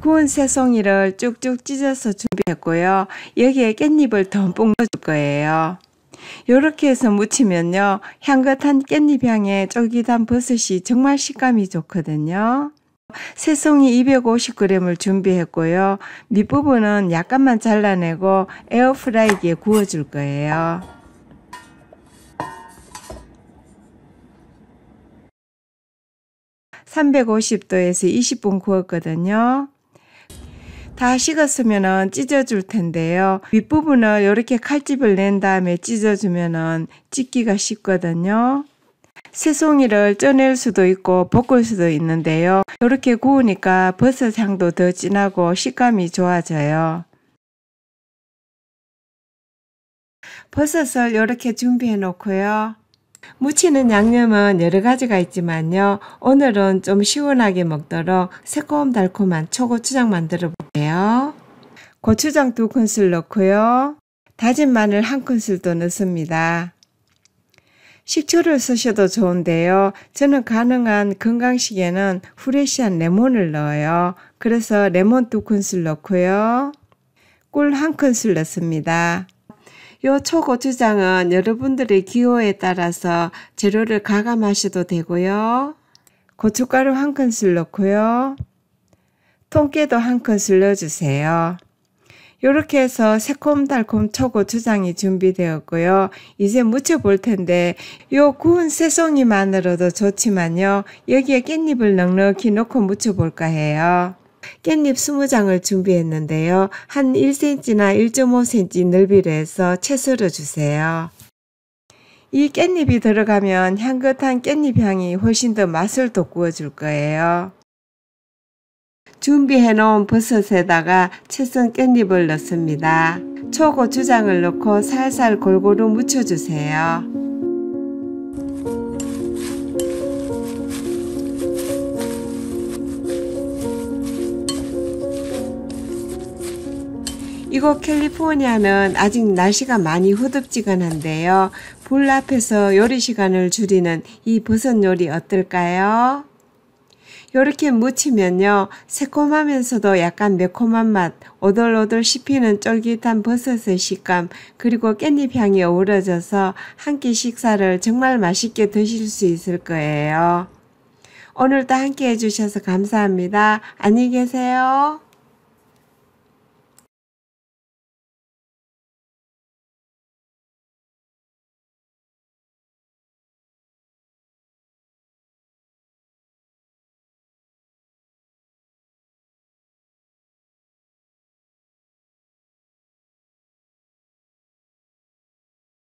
구운 새송이를 쭉쭉 찢어서 준비했고요. 여기에 깻잎을 듬뿍 넣어줄 거예요. 이렇게 해서 무치면요. 향긋한 깻잎 향에 쫄깃한 버섯이 정말 식감이 좋거든요. 새송이 250g을 준비했고요. 밑부분은 약간만 잘라내고 에어프라이기에 구워줄 거예요. 3 5 0도에서 20분 구웠거든요. 다식었으면 찢어줄 텐데요. 윗부분을 이렇게 칼집을 낸 다음에 찢어주면 찢기가 쉽거든요. 새송이를 쪄낼 수도 있고 볶을 수도 있는데요. 이렇게 구우니까 버섯 향도 더 진하고 식감이 좋아져요. 버섯을 이렇게 준비해 놓고요. 무치는 양념은 여러 가지가 있지만요. 오늘은 좀 시원하게 먹도록 새콤달콤한 초고추장 만들어 볼게요. 고추장 두 큰술 넣고요. 다진 마늘 한 큰술 도 넣습니다. 식초를 쓰셔도 좋은데요. 저는 가능한 건강식에는 후레시한 레몬을 넣어요. 그래서 레몬 두 큰술 넣고요. 꿀 한 큰술 넣습니다. 요 초고추장은 여러분들의 기호에 따라서 재료를 가감하셔도 되고요. 고춧가루 한 큰술 넣고요. 통깨도 한 큰술 넣어주세요. 이렇게 해서 새콤달콤 초고추장이 준비되었고요. 이제 무쳐볼 텐데 요 구운 새송이만으로도 좋지만요. 여기에 깻잎을 넉넉히 넣고 무쳐볼까 해요. 깻잎 20장을 준비했는데요. 한 1cm나 1.5cm 넓이로 해서 채 썰어 주세요. 이 깻잎이 들어가면 향긋한 깻잎 향이 훨씬 더 맛을 돋구어 줄 거예요. 준비해 놓은 버섯에다가 채썬 깻잎을 넣습니다. 초고추장을 넣고 살살 골고루 무쳐주세요 이곳 캘리포니아는 아직 날씨가 많이 후덥지근한데요. 불 앞에서 요리 시간을 줄이는 이 버섯 요리 어떨까요? 요렇게 무치면요. 새콤하면서도 약간 매콤한 맛, 오돌오돌 씹히는 쫄깃한 버섯의 식감, 그리고 깻잎 향이 어우러져서 한 끼 식사를 정말 맛있게 드실 수 있을 거예요. 오늘도 함께 해주셔서 감사합니다. 안녕히 계세요.